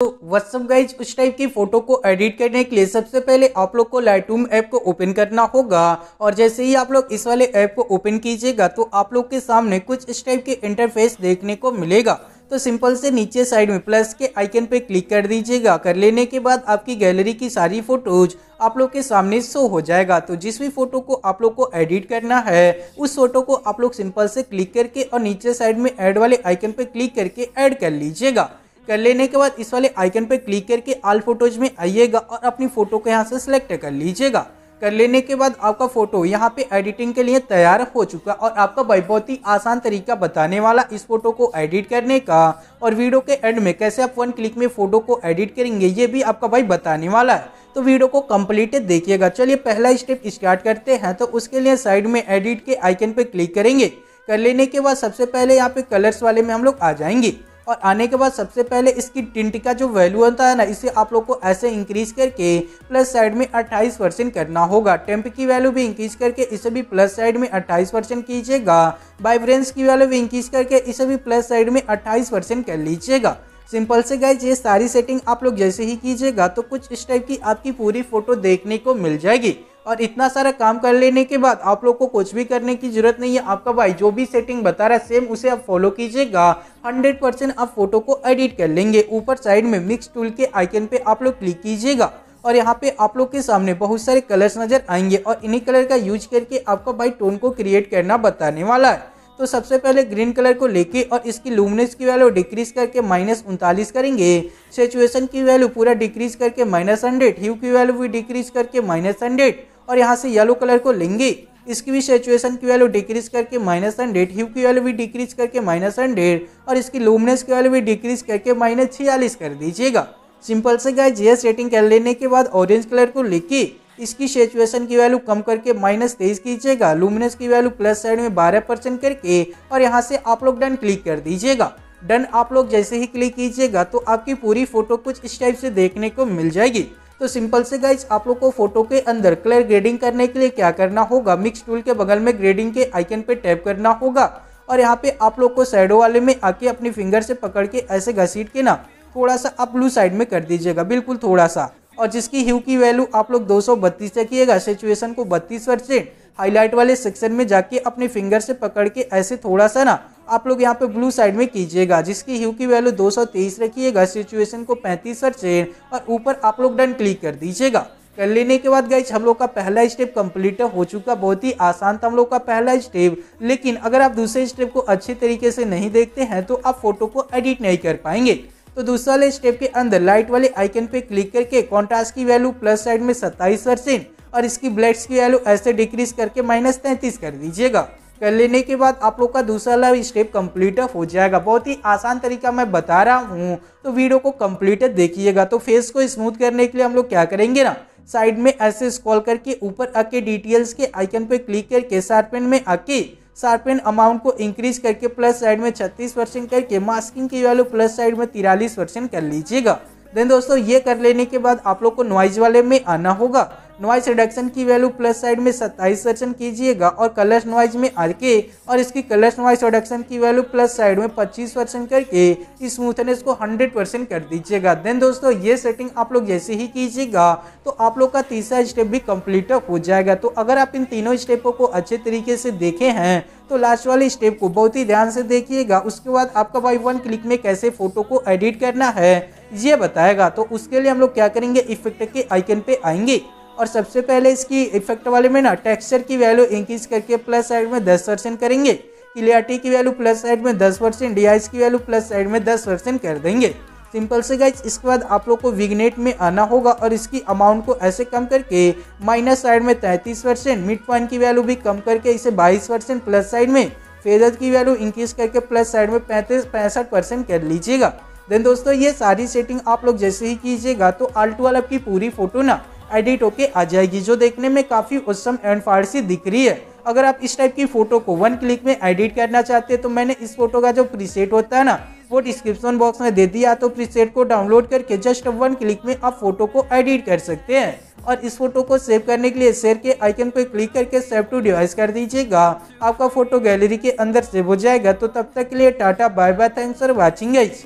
तो what's up guys उस type की फोटो को एडिट करने के लिए सबसे पहले आप लोग को लाइटरूम ऐप को ओपन करना होगा और जैसे ही आप लोग इस वाले ऐप को ओपन कीजिएगा तो आप लोग के सामने कुछ इस टाइप के इंटरफेस देखने को मिलेगा तो सिंपल से नीचे साइड में प्लस के आइकन पे क्लिक कर दीजिएगा कर लेने के बाद आपकी गैलरी की सारी फोटोज आप लोग के सामने शो हो जाएगा तो जिस भी फोटो को आप लोग को एडिट करना है उस फोटो को आप लोग सिंपल से क्लिक करके और नीचे साइड में ऐड वाले आइकन पे क्लिक करके ऐड कर लीजिएगा कर लेने के बाद इस वाले आइकन पर क्लिक करके आल फोटोज में आइएगा और अपनी फ़ोटो को यहाँ से सिलेक्ट कर लीजिएगा कर लेने के बाद आपका फ़ोटो यहाँ पे एडिटिंग के लिए तैयार हो चुका और आपका भाई बहुत ही आसान तरीका बताने वाला इस फोटो को एडिट करने का और वीडियो के एंड में कैसे आप वन क्लिक में फ़ोटो को एडिट करेंगे ये भी आपका भाई बताने वाला है तो वीडियो को कम्प्लीट देखिएगा चलिए पहला स्टेप स्टार्ट करते हैं तो उसके लिए साइड में एडिट के आइकन पर क्लिक करेंगे कर लेने के बाद सबसे पहले यहाँ पे कलर्स वाले में हम लोग आ जाएंगे और आने के बाद सबसे पहले इसकी टिंट का जो वैल्यू होता है ना इसे आप लोग को ऐसे इंक्रीज करके प्लस साइड में अट्ठाईस परसेंट करना होगा टेम्प की वैल्यू भी इंक्रीज करके इसे भी प्लस साइड में अट्ठाईस परसेंट कीजिएगा वाइब्रेंस की वैल्यू भी इंक्रीज करके इसे भी प्लस साइड में अट्ठाईस परसेंट कर लीजिएगा सिंपल से गाइज ये सारी सेटिंग आप लोग जैसे ही कीजिएगा तो कुछ इस टाइप की आपकी पूरी फ़ोटो देखने को मिल जाएगी और इतना सारा काम कर लेने के बाद आप लोग को कुछ भी करने की जरूरत नहीं है आपका भाई जो भी सेटिंग बता रहा है सेम उसे आप फॉलो कीजिएगा 100 परसेंट आप फोटो को एडिट कर लेंगे ऊपर साइड में मिक्स टूल के आइकन पे आप लोग क्लिक कीजिएगा और यहाँ पे आप लोग के सामने बहुत सारे कलर्स नजर आएंगे और इन्हीं कलर का यूज करके आपका भाई टोन को क्रिएट करना बताने वाला है तो सबसे पहले ग्रीन कलर को लेके और इसकी लूमिनेंस की वैल्यू डिक्रीज करके माइनस उनतालीस करेंगे सेचुएशन की वैल्यू पूरा डिक्रीज करके माइनस हंड्रेड ह्यू की वैल्यू भी डिक्रीज करके माइनस हंड्रेड और यहाँ से येलो कलर को लेंगे इसकी भी सेचुएशन की वैल्यू डिक्रीज करके माइनस हंड्रेड ह्यू की वैल्यू भी डिक्रीज करके माइनस हंड्रेड और इसकी लूमनेस की वैल्यू भी डिक्रीज करके माइनस छियालीस कर दीजिएगा सिंपल से गाय जी सेटिंग रेटिंग कर लेने के बाद ऑरेंज कलर को लेके इसकी सेचुएशन की वैल्यू कम करके माइनस तेईस कीजिएगा लूमिनस की वैल्यू प्लस साइड में बारह परसेंट करके और यहाँ से आप लोग डन क्लिक कर दीजिएगा डन आप लोग जैसे ही क्लिक कीजिएगा तो आपकी पूरी फोटो कुछ इस टाइप से देखने को मिल जाएगी तो सिंपल से गाइज आप लोग को फोटो के अंदर क्लियर ग्रेडिंग करने के लिए क्या करना होगा मिक्स टूल के बगल में ग्रेडिंग के आइकन पे टैप करना होगा और यहाँ पे आप लोग को साइडो वाले में आके अपनी फिंगर से पकड़ के ऐसे घसीट के ना थोड़ा सा आप ब्लू साइड में कर दीजिएगा बिल्कुल थोड़ा सा और जिसकी ह्यू की वैल्यू आप लोग दो रखिएगा सिचुएशन को बत्तीस परसेंट हाईलाइट वाले सेक्शन में जाके अपने फिंगर से पकड़ के ऐसे थोड़ा सा ना आप लोग यहाँ पे ब्लू साइड में कीजिएगा जिसकी ह्यू की वैल्यू तेईस रखिएगा सिचुएशन को पैंतीस परसेंट और ऊपर आप लोग डन क्लिक कर दीजिएगा कर लेने के बाद गाइज हम लोग का पहला स्टेप कंप्लीट हो चुका बहुत ही आसान था हम लोग का पहला स्टेप लेकिन अगर आप दूसरे स्टेप को अच्छे तरीके से नहीं देखते हैं तो आप फोटो को एडिट नहीं कर पाएंगे तो दूसरा वाले स्टेप के अंदर लाइट वाले आइकन पे क्लिक करके कॉन्ट्रास्ट की वैल्यू प्लस साइड में सत्ताईस परसेंट और इसकी ब्लैक्स की वैल्यू ऐसे डिक्रीज करके माइनस तैंतीस कर दीजिएगा कर लेने के बाद आप लोग का दूसरा वाला स्टेप कम्प्लीट हो जाएगा बहुत ही आसान तरीका मैं बता रहा हूँ तो वीडियो को कम्प्लीट देखिएगा तो फेस को स्मूथ करने के लिए हम लोग क्या करेंगे ना साइड में ऐसे स्क्रॉल करके ऊपर आके डिटेल्स के आइकन पे क्लिक करके शार्पन में आके शार्पेन अमाउंट को इंक्रीज करके प्लस साइड में छत्तीस परसेंट करके मास्किंग की वैल्यू प्लस साइड में तिरालीस परसेंट कर लीजिएगा देन दोस्तों ये कर लेने के बाद आप लोग को नॉइज वाले में आना होगा नॉइस रिडक्शन की वैल्यू प्लस साइड में सत्ताईस परसेंट कीजिएगा और कलर्स नॉइज में आर के और इसकी कलर्स नॉइस रिडक्शन की वैल्यू प्लस साइड में पच्चीस परसेंट करके इस स्मूथनेस को हंड्रेड परसेंट कर दीजिएगा देन दोस्तों ये सेटिंग आप लोग जैसे ही कीजिएगा तो आप लोग का तीसरा स्टेप भी कम्प्लीट हो जाएगा तो अगर आप इन तीनों स्टेपों को अच्छे तरीके से देखे हैं तो लास्ट वाले स्टेप को बहुत ही ध्यान से देखिएगा उसके बाद आपका बाई वन क्लिक में कैसे फ़ोटो को एडिट करना है ये बताएगा तो उसके लिए हम लोग क्या करेंगे इफेक्ट के आइकन पे आएंगे और सबसे पहले इसकी इफेक्ट वाले में ना टेक्सचर की वैल्यू इंक्रीज करके प्लस साइड में दस परसेंट करेंगे क्लियरिटी की वैल्यू प्लस साइड में दस परसेंट डी की वैल्यू प्लस साइड में दस परसेंट कर देंगे सिंपल से गाइज इसके बाद आप लोग को विगनेट में आना होगा और इसकी अमाउंट को ऐसे कम करके माइनस साइड में तैंतीस परसेंट मिड पॉइंट की वैल्यू भी कम करके इसे बाईस परसेंट प्लस साइड में फेजर की वैल्यू इंक्रीज करके प्लस साइड में पैंतीस पैंसठ परसेंट कर लीजिएगा देन दोस्तों ये सारी सेटिंग आप लोग जैसे ही कीजिएगा तो आल्टू वाल की पूरी फोटो ना एडिट होके आ जाएगी जो देखने में काफ़ी उत्सम एंड फारसी दिख रही है अगर आप इस टाइप की फ़ोटो को वन क्लिक में एडिट करना चाहते हैं तो मैंने इस फोटो का जो प्रीसेट होता है ना वो डिस्क्रिप्शन बॉक्स में दे दिया तो प्रीसेट को डाउनलोड करके जस्ट वन क्लिक में आप फोटो को एडिट कर सकते हैं और इस फोटो को सेव करने के लिए शेयर के आइकन पर क्लिक करके सेव टू डिवाइस कर दीजिएगा आपका फोटो गैलरी के अंदर सेव हो जाएगा तो तब तक के लिए tata bye bye thanks for watching guys